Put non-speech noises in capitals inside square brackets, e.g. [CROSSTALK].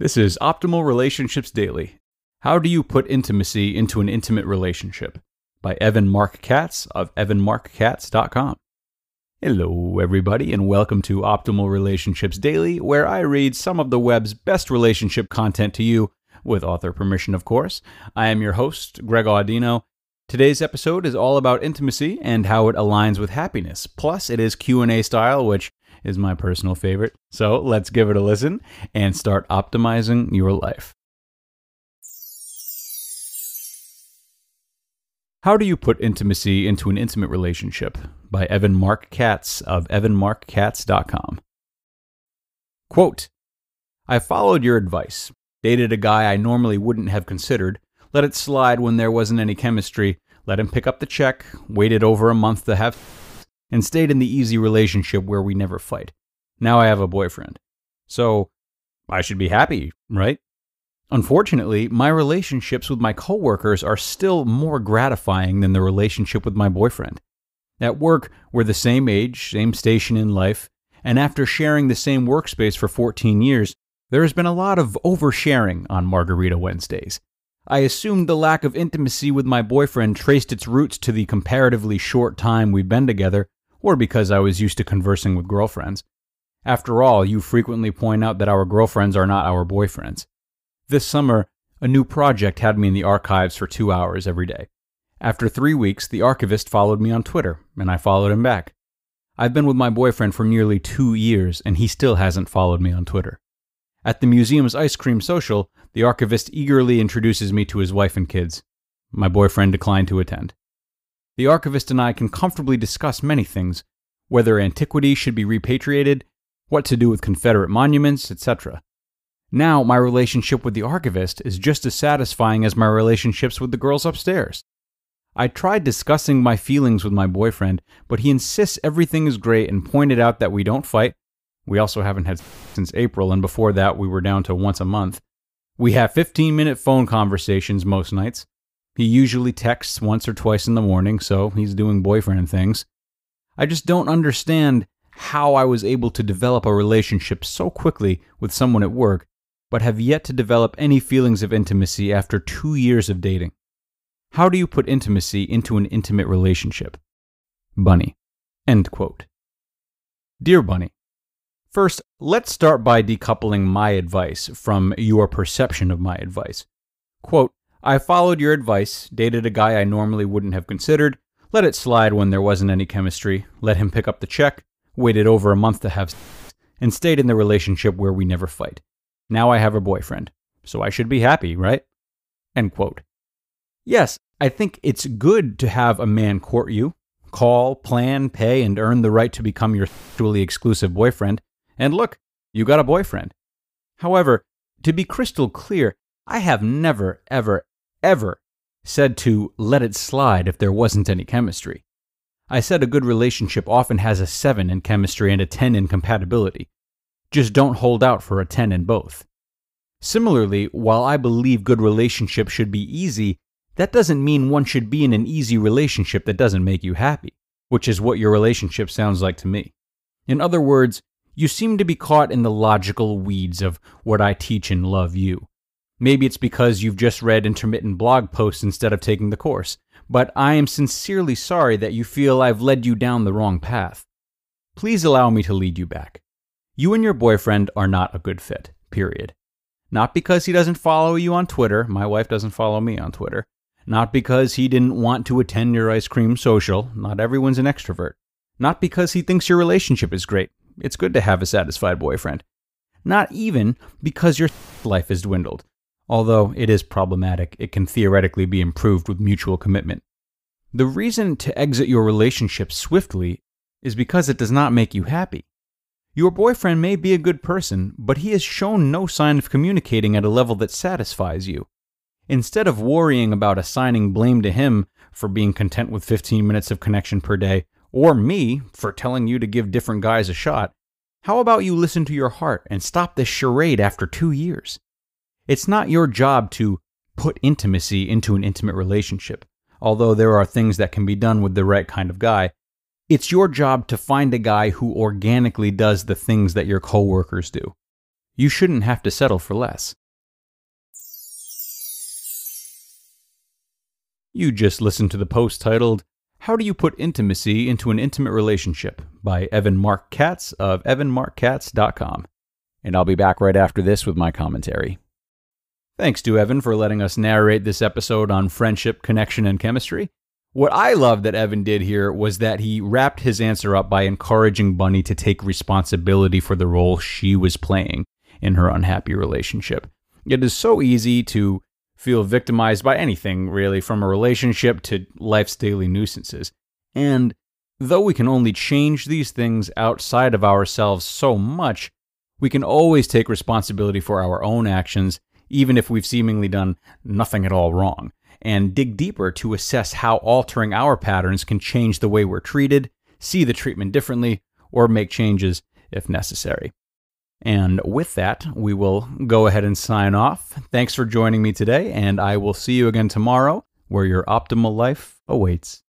This is Optimal Relationships Daily. How do you put intimacy into an intimate relationship? By Evan Mark Katz of evanmarkkatz.com. Hello, everybody, and welcome to Optimal Relationships Daily, where I read some of the web's best relationship content to you, with author permission, of course. I am your host, Greg Audino. Today's episode is all about intimacy and how it aligns with happiness. Plus, it is Q&A style, which is my personal favorite. So let's give it a listen and start optimizing your life. How do you put intimacy into an intimate relationship? By Evan Mark Katz of evanmarkkatz.com. Quote I followed your advice, dated a guy I normally wouldn't have considered, let it slide when there wasn't any chemistry, let him pick up the check, waited over a month to have and stayed in the easy relationship where we never fight. Now I have a boyfriend. So I should be happy, right? Unfortunately, my relationships with my coworkers are still more gratifying than the relationship with my boyfriend. At work, we're the same age, same station in life, and after sharing the same workspace for 14 years, there has been a lot of oversharing on Margarita Wednesdays. I assumed the lack of intimacy with my boyfriend traced its roots to the comparatively short time we've been together, or because I was used to conversing with girlfriends. After all, you frequently point out that our girlfriends are not our boyfriends. This summer, a new project had me in the archives for two hours every day. After three weeks, the archivist followed me on Twitter, and I followed him back. I've been with my boyfriend for nearly two years, and he still hasn't followed me on Twitter. At the museum's ice cream social, the archivist eagerly introduces me to his wife and kids. My boyfriend declined to attend the archivist and I can comfortably discuss many things whether antiquities should be repatriated, what to do with Confederate monuments, etc. Now, my relationship with the archivist is just as satisfying as my relationships with the girls upstairs. I tried discussing my feelings with my boyfriend, but he insists everything is great and pointed out that we don't fight. We also haven't had since April, and before that, we were down to once a month. We have 15 minute phone conversations most nights. He usually texts once or twice in the morning, so he's doing boyfriend things. I just don't understand how I was able to develop a relationship so quickly with someone at work, but have yet to develop any feelings of intimacy after two years of dating. How do you put intimacy into an intimate relationship? Bunny. End quote. Dear Bunny, First, let's start by decoupling my advice from your perception of my advice. Quote, I followed your advice, dated a guy I normally wouldn't have considered, let it slide when there wasn't any chemistry, let him pick up the check, waited over a month to have sex, and stayed in the relationship where we never fight. Now I have a boyfriend, so I should be happy, right? End quote. Yes, I think it's good to have a man court you, call, plan, pay, and earn the right to become your sexually exclusive boyfriend. And look, you got a boyfriend. However, to be crystal clear, I have never, ever, ever said to let it slide if there wasn't any chemistry. I said a good relationship often has a 7 in chemistry and a 10 in compatibility. Just don't hold out for a 10 in both. Similarly, while I believe good relationships should be easy, that doesn't mean one should be in an easy relationship that doesn't make you happy, which is what your relationship sounds like to me. In other words, you seem to be caught in the logical weeds of what I teach and Love You. Maybe it's because you've just read intermittent blog posts instead of taking the course, but I am sincerely sorry that you feel I've led you down the wrong path. Please allow me to lead you back. You and your boyfriend are not a good fit, period. Not because he doesn't follow you on Twitter, my wife doesn't follow me on Twitter. Not because he didn't want to attend your ice cream social, not everyone's an extrovert. Not because he thinks your relationship is great, it's good to have a satisfied boyfriend. Not even because your [LAUGHS] life is dwindled although it is problematic, it can theoretically be improved with mutual commitment. The reason to exit your relationship swiftly is because it does not make you happy. Your boyfriend may be a good person, but he has shown no sign of communicating at a level that satisfies you. Instead of worrying about assigning blame to him for being content with 15 minutes of connection per day, or me for telling you to give different guys a shot, how about you listen to your heart and stop this charade after two years? It's not your job to put intimacy into an intimate relationship, although there are things that can be done with the right kind of guy. It's your job to find a guy who organically does the things that your coworkers do. You shouldn't have to settle for less. You just listened to the post titled, How Do You Put Intimacy into an Intimate Relationship by Evan Mark Katz of evanmarkkatz.com. And I'll be back right after this with my commentary. Thanks to Evan for letting us narrate this episode on friendship, connection, and chemistry. What I loved that Evan did here was that he wrapped his answer up by encouraging Bunny to take responsibility for the role she was playing in her unhappy relationship. It is so easy to feel victimized by anything, really, from a relationship to life's daily nuisances. And though we can only change these things outside of ourselves so much, we can always take responsibility for our own actions even if we've seemingly done nothing at all wrong, and dig deeper to assess how altering our patterns can change the way we're treated, see the treatment differently, or make changes if necessary. And with that, we will go ahead and sign off. Thanks for joining me today, and I will see you again tomorrow where your optimal life awaits.